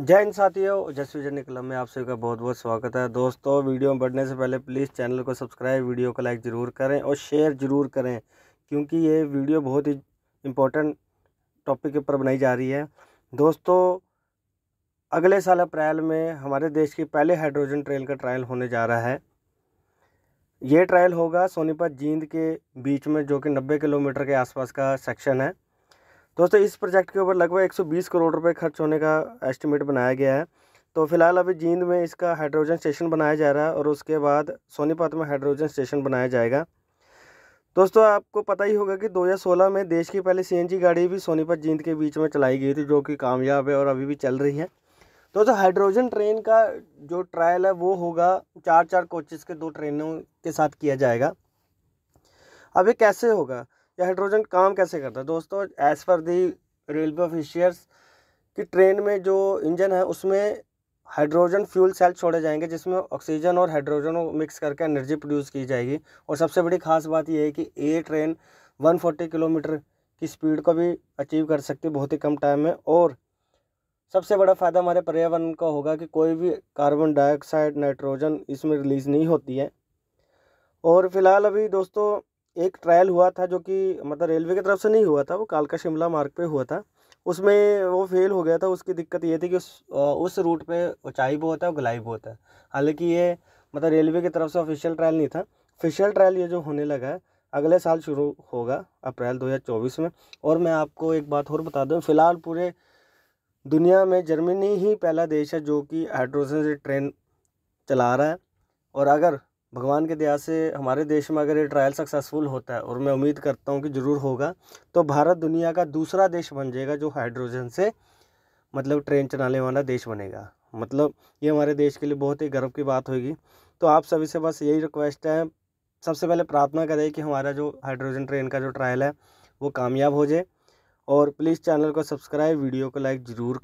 जय हिंद साथियों जसवी जन निकलम में आप सभी का बहुत बहुत स्वागत है दोस्तों वीडियो में बढ़ने से पहले प्लीज़ चैनल को सब्सक्राइब वीडियो को लाइक ज़रूर करें और शेयर ज़रूर करें क्योंकि ये वीडियो बहुत ही इम्पोर्टेंट टॉपिक के ऊपर बनाई जा रही है दोस्तों अगले साल अप्रैल में हमारे देश की पहले हाइड्रोजन ट्रेल का ट्रायल होने जा रहा है ये ट्रायल होगा सोनीपत जींद के बीच में जो कि नब्बे किलोमीटर के आसपास का सेक्शन है दोस्तों इस प्रोजेक्ट के ऊपर लगभग 120 करोड़ रुपए खर्च होने का एस्टिमेट बनाया गया है तो फिलहाल अभी जींद में इसका हाइड्रोजन स्टेशन बनाया जा रहा है और उसके बाद सोनीपत में हाइड्रोजन स्टेशन बनाया जाएगा दोस्तों आपको पता ही होगा कि 2016 में देश की पहली सीएनजी गाड़ी भी सोनीपत जींद के बीच में चलाई गई थी जो कि कामयाब है और अभी भी चल रही है दोस्तों हाइड्रोजन ट्रेन का जो ट्रायल है वो होगा चार चार कोचेज़ के दो ट्रेनों के साथ किया जाएगा अब ये कैसे होगा हाइड्रोजन काम कैसे करता है दोस्तों एज़ पर दी रेलवे ऑफिशियर्स कि ट्रेन में जो इंजन है उसमें हाइड्रोजन फ्यूल सेल छोड़े जाएंगे जिसमें ऑक्सीजन और हाइड्रोजन को मिक्स करके एनर्जी प्रोड्यूस की जाएगी और सबसे बड़ी खास बात यह है कि ये ट्रेन 140 किलोमीटर की स्पीड को भी अचीव कर सकती है बहुत ही कम टाइम में और सबसे बड़ा फ़ायदा हमारे पर्यावरण का होगा कि कोई भी कार्बन डाइऑक्साइड नाइट्रोजन इसमें रिलीज़ नहीं होती है और फिलहाल अभी दोस्तों एक ट्रायल हुआ था जो कि मतलब रेलवे की तरफ से नहीं हुआ था वो कालका शिमला मार्ग पे हुआ था उसमें वो फेल हो गया था उसकी दिक्कत ये थी कि उस उस रूट पे ऊंचाई भी होता है और गलाई भी होता है हालांकि ये मतलब रेलवे की तरफ से ऑफिशियल ट्रायल नहीं था ऑफिशियल ट्रायल ये जो होने लगा है अगले साल शुरू होगा अप्रैल 2024 में और मैं आपको एक बात और बता दूँ फ़िलहाल पूरे दुनिया में जर्मनी ही पहला देश है जो कि हाइड्रोजन से ट्रेन चला रहा है और अगर भगवान के दया से हमारे देश में अगर ये ट्रायल सक्सेसफुल होता है और मैं उम्मीद करता हूँ कि ज़रूर होगा तो भारत दुनिया का दूसरा देश बन जाएगा जो हाइड्रोजन से मतलब ट्रेन चलाने वाला देश बनेगा मतलब ये हमारे देश के लिए बहुत ही गर्व की बात होगी तो आप सभी से बस यही रिक्वेस्ट है सबसे पहले प्रार्थना करें कि हमारा जो हाइड्रोजन ट्रेन का जो ट्रायल है वो कामयाब हो जाए और प्लीज़ चैनल को सब्सक्राइब वीडियो को लाइक ज़रूर